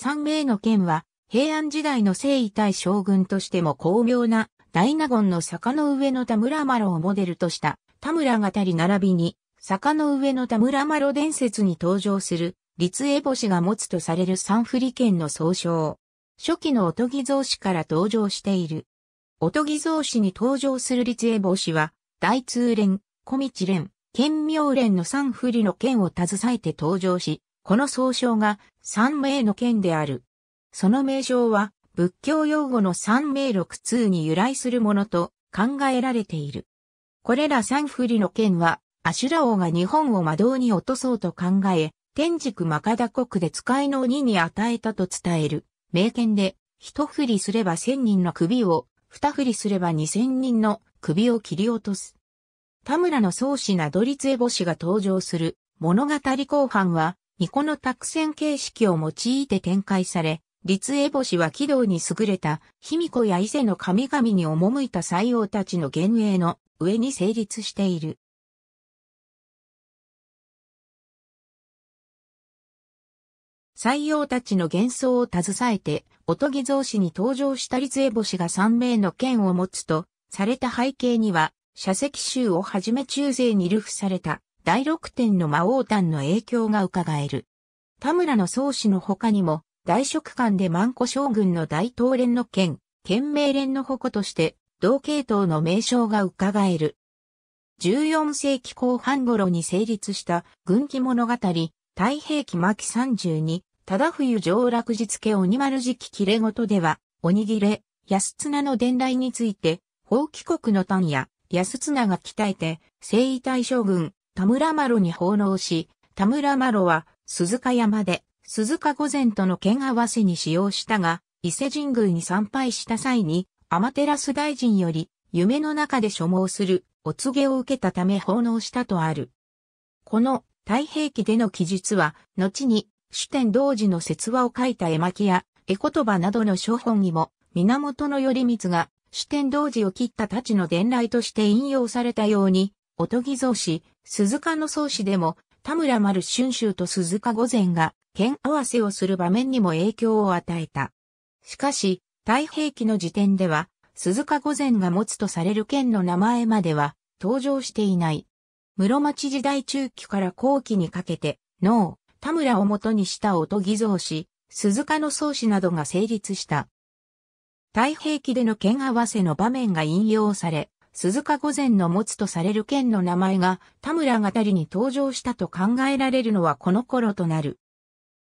三名の剣は、平安時代の征夷大将軍としても巧妙な、大納言の坂の上の田村麻呂をモデルとした、田村語り並びに、坂の上の田村麻呂伝説に登場する、立英星が持つとされる三振剣の総称。初期のおとぎ造紙から登場している。おとぎ造紙に登場する立英星は、大通連、小道連、県明連の三振の剣を携えて登場し、この総称が三名の剣である。その名称は仏教用語の三名六通に由来するものと考えられている。これら三振りの剣はアシュラ王が日本を魔道に落とそうと考え、天竺マカダ国で使いの鬼に与えたと伝える。名剣で、一振りすれば千人の首を、二振りすれば二千人の首を切り落とす。田村の宗師など立エボが登場する物語後半は、ニコの託戦形式を用いて展開され、立江星は軌道に優れた、卑弥呼や伊勢の神々に赴いた西王たちの幻影の上に成立している。西王たちの幻想を携えて、と木造詞に登場した立江星が三名の剣を持つと、された背景には、社石衆をはじめ中世に流布された第六点の魔王丹の影響が伺える。田村の宗師の他にも、大食官で万古将軍の大東連の剣、剣名連の矛として、同系統の名称が伺える。14世紀後半頃に成立した軍記物語、太平記巻32、忠冬上落日付鬼丸時期切れ事では、鬼切れ、安綱の伝来について、法帰国の丹や安綱が鍛えて、征夷大将軍、田村麻呂に奉納し、田村麻呂は鈴鹿山で鈴鹿御前との剣合わせに使用したが、伊勢神宮に参拝した際に、天照大臣より夢の中で所望するお告げを受けたため奉納したとある。この太平記での記述は、後に主典同時の説話を書いた絵巻や絵言葉などの書本にも、源頼光が主典同時を切った太刀の伝来として引用されたように、おとぎ造し、鈴鹿の創始でも、田村丸春秋と鈴鹿御前が、剣合わせをする場面にも影響を与えた。しかし、太平記の時点では、鈴鹿御前が持つとされる剣の名前までは、登場していない。室町時代中期から後期にかけて、能、田村をもとにした音偽造し、鈴鹿の創始などが成立した。太平記での剣合わせの場面が引用され、鈴鹿御前の持つとされる剣の名前が田村がたりに登場したと考えられるのはこの頃となる。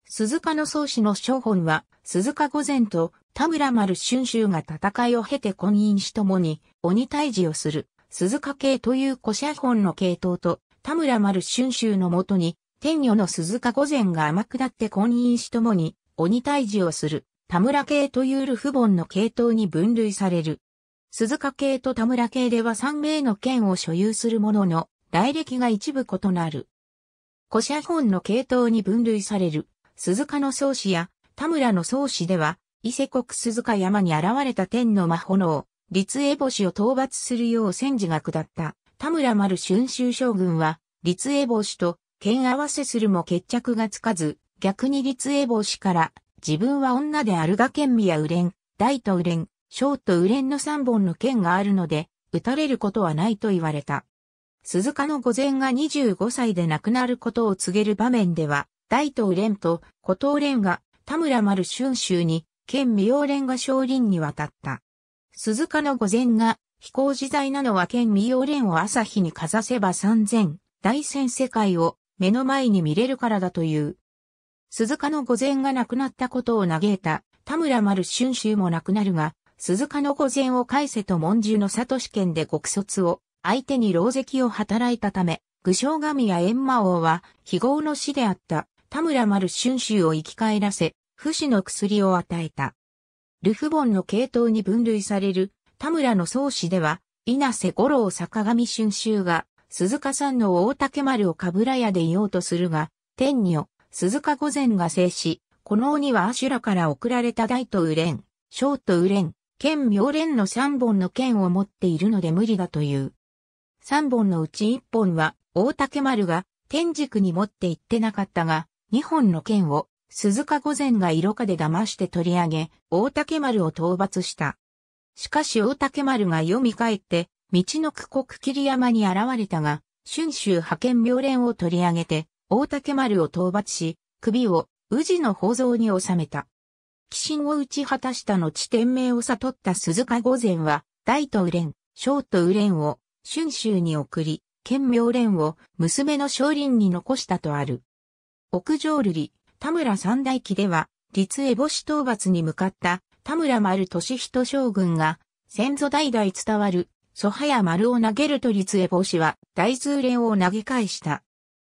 鈴鹿の創始の商本は、鈴鹿御前と田村丸春秋が戦いを経て婚姻しともに鬼退治をする鈴鹿系という古写本の系統と田村丸春秋のもとに天女の鈴鹿御前が甘くなって婚姻しともに鬼退治をする田村系というルフ本の系統に分類される。鈴鹿系と田村系では3名の剣を所有するものの、来歴が一部異なる。古写本の系統に分類される、鈴鹿の宗始や田村の宗始では、伊勢国鈴鹿山に現れた天の魔炎、立栄星を討伐するよう戦時が下った田村丸春秋将軍は、立栄星と剣合わせするも決着がつかず、逆に立栄星から、自分は女であるが剣宮れ連、大とれん、ショートウレンの3本の剣があるので、撃たれることはないと言われた。鈴鹿の御前が25歳で亡くなることを告げる場面では、大東連と古東連が田村丸春秋に、剣未央連が少林に渡った。鈴鹿の御前が飛行自在なのは剣未央連を朝日にかざせば三千、大千世界を目の前に見れるからだという。鈴鹿の御前が亡くなったことを嘆いた田村丸春秋も亡くなるが、鈴鹿の御前を返せと文殊の里試験で国卒を相手に牢石を働いたため、具象神や閻魔王は、非業の死であった田村丸春秋を生き返らせ、不死の薬を与えた。ルフボンの系統に分類される田村の宗師では、稲瀬五郎坂上春秋が、鈴鹿さんの大竹丸をかぶら屋でいようとするが、天女、鈴鹿御前が制し、この鬼は阿修羅から送られた大とれん、小とれん、剣妙連の三本の剣を持っているので無理だという。三本のうち一本は、大竹丸が天竺に持って行ってなかったが、二本の剣を鈴鹿御前が色化で騙して取り上げ、大竹丸を討伐した。しかし大竹丸が読み返って、道の区国霧山に現れたが、春秋派遣妙連を取り上げて、大竹丸を討伐し、首を宇治の宝蔵に収めた。鬼神を打ち果たした後天命を悟った鈴鹿御前は、大と右連、小と右連を、春秋に送り、県明連を娘の少林に残したとある。屋上瑠璃、田村三大記では、立江母子討伐に向かった田村丸俊人将軍が、先祖代々伝わる、蘇波丸を投げると立江母子は、大通連を投げ返した。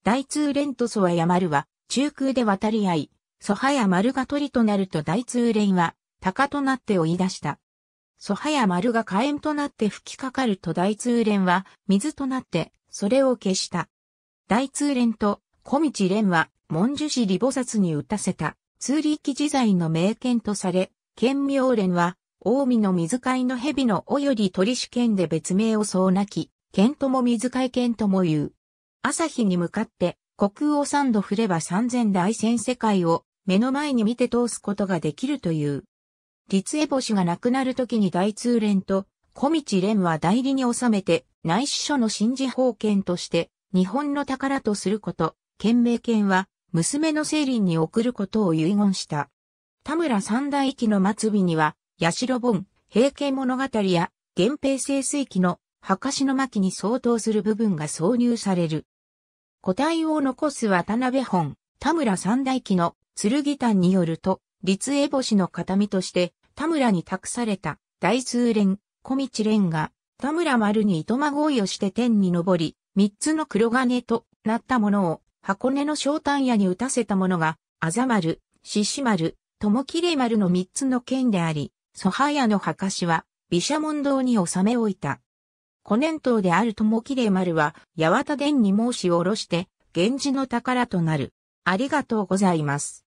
大通連と蘇はや丸は、中空で渡り合い、蘇波や丸が鳥となると大通連は、鷹となって追い出した。蘇波や丸が火炎となって吹きかかると大通連は、水となって、それを消した。大通連と小道連は、文殊師利菩薩に打たせた、通力自在の名剣とされ、剣明連は、近江の水いの蛇のおより鳥主剣で別名をそうなき、剣とも水い剣とも言う。朝日に向かって、国王三度振れば三千大千世界を目の前に見て通すことができるという。立江星が亡くなる時に大通連と小道連は代理に収めて内司書の新事法権として日本の宝とすること、県名権は娘の聖林に送ることを遺言した。田村三大記の末尾には、八代本、平家物語や源平清水記の博士の巻に相当する部分が挿入される。個体を残す渡辺本、田村三大記の剣丹によると、立江星の形見として、田村に託された、大通連、小道連が、田村丸に糸ま合いをして天に登り、三つの黒金となったものを、箱根の商丹屋に打たせたものが、あざ丸、獅子丸、友れ丸の三つの剣であり、蘇母屋の墓師は、毘沙門堂に収め置いた。古年頭である友れ丸は、八幡殿に申し下ろして、源氏の宝となる。ありがとうございます。